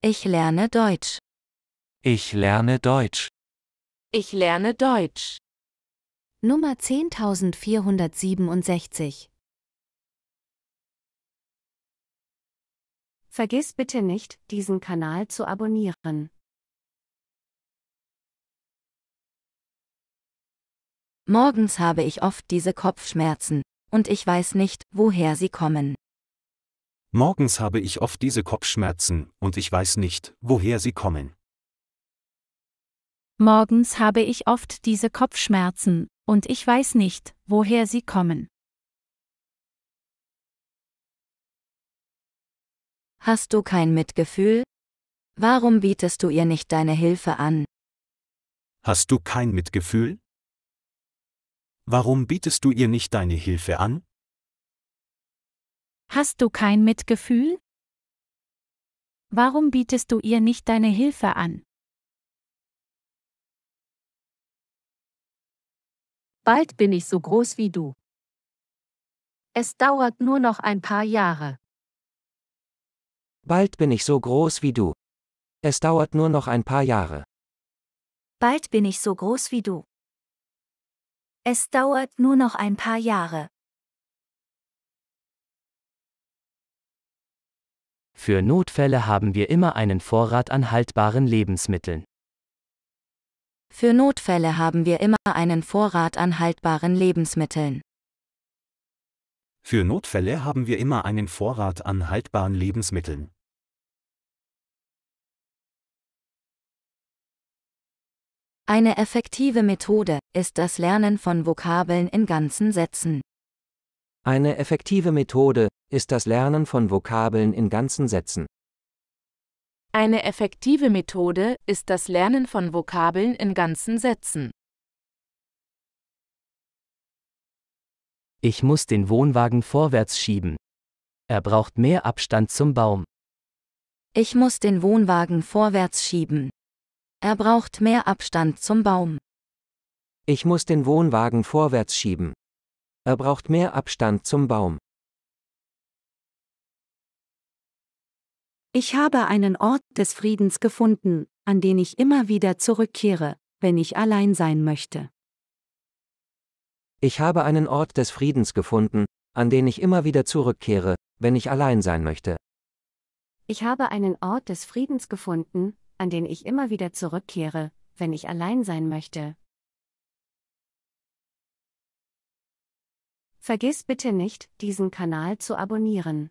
Ich lerne Deutsch. Ich lerne Deutsch. Ich lerne Deutsch. Nummer 10467. Vergiss bitte nicht, diesen Kanal zu abonnieren. Morgens habe ich oft diese Kopfschmerzen, und ich weiß nicht, woher sie kommen. Morgens habe ich oft diese Kopfschmerzen und ich weiß nicht, woher sie kommen. Morgens habe ich oft diese Kopfschmerzen und ich weiß nicht, woher sie kommen. Hast du kein Mitgefühl? Warum bietest du ihr nicht deine Hilfe an? Hast du kein Mitgefühl? Warum bietest du ihr nicht deine Hilfe an? Hast du kein Mitgefühl? Warum bietest du ihr nicht deine Hilfe an? Bald bin ich so groß wie du. Es dauert nur noch ein paar Jahre. Bald bin ich so groß wie du. Es dauert nur noch ein paar Jahre. Bald bin ich so groß wie du. Es dauert nur noch ein paar Jahre. Für Notfälle haben wir immer einen Vorrat an haltbaren Lebensmitteln. Für Notfälle haben wir immer einen Vorrat an haltbaren Lebensmitteln. Für Notfälle haben wir immer einen Vorrat an haltbaren Lebensmitteln. Eine effektive Methode ist das Lernen von Vokabeln in ganzen Sätzen. Eine effektive Methode ist das Lernen von Vokabeln in ganzen Sätzen. Eine effektive Methode ist das Lernen von Vokabeln in ganzen Sätzen. Ich muss den Wohnwagen vorwärts schieben. Er braucht mehr Abstand zum Baum. Ich muss den Wohnwagen vorwärts schieben. Er braucht mehr Abstand zum Baum. Ich muss den Wohnwagen vorwärts schieben. Er braucht mehr Abstand zum Baum. Ich habe einen Ort des Friedens gefunden, an den ich immer wieder zurückkehre, wenn ich allein sein möchte. Ich habe einen Ort des Friedens gefunden, an den ich immer wieder zurückkehre, wenn ich allein sein möchte. Ich habe einen Ort des Friedens gefunden, an den ich immer wieder zurückkehre, wenn ich allein sein möchte. Vergiss bitte nicht, diesen Kanal zu abonnieren.